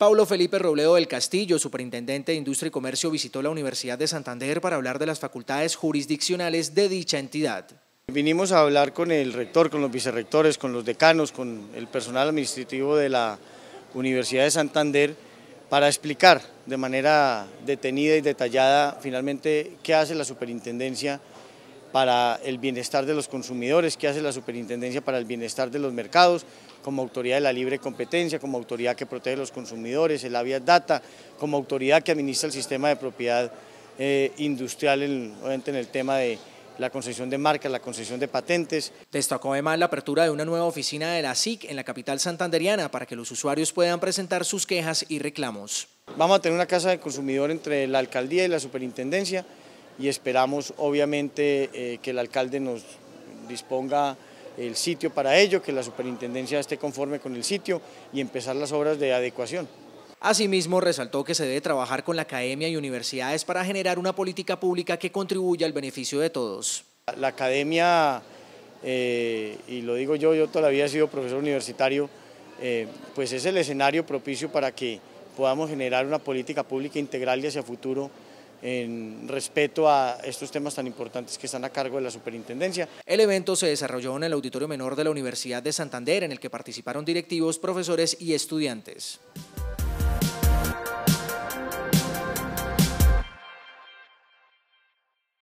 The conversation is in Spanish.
Pablo Felipe Robledo del Castillo, superintendente de Industria y Comercio, visitó la Universidad de Santander para hablar de las facultades jurisdiccionales de dicha entidad. Vinimos a hablar con el rector, con los vicerrectores, con los decanos, con el personal administrativo de la Universidad de Santander para explicar de manera detenida y detallada finalmente qué hace la superintendencia para el bienestar de los consumidores, que hace la Superintendencia para el bienestar de los mercados, como autoridad de la libre competencia, como autoridad que protege a los consumidores, el Aviat Data, como autoridad que administra el sistema de propiedad eh, industrial, en, en el tema de la concesión de marcas, la concesión de patentes. Destacó además la apertura de una nueva oficina de la SIC en la capital santanderiana para que los usuarios puedan presentar sus quejas y reclamos. Vamos a tener una casa de consumidor entre la alcaldía y la superintendencia, y esperamos obviamente eh, que el alcalde nos disponga el sitio para ello, que la superintendencia esté conforme con el sitio y empezar las obras de adecuación. Asimismo, resaltó que se debe trabajar con la academia y universidades para generar una política pública que contribuya al beneficio de todos. La academia, eh, y lo digo yo, yo todavía he sido profesor universitario, eh, pues es el escenario propicio para que podamos generar una política pública integral y hacia futuro en respeto a estos temas tan importantes que están a cargo de la superintendencia. El evento se desarrolló en el Auditorio Menor de la Universidad de Santander, en el que participaron directivos, profesores y estudiantes.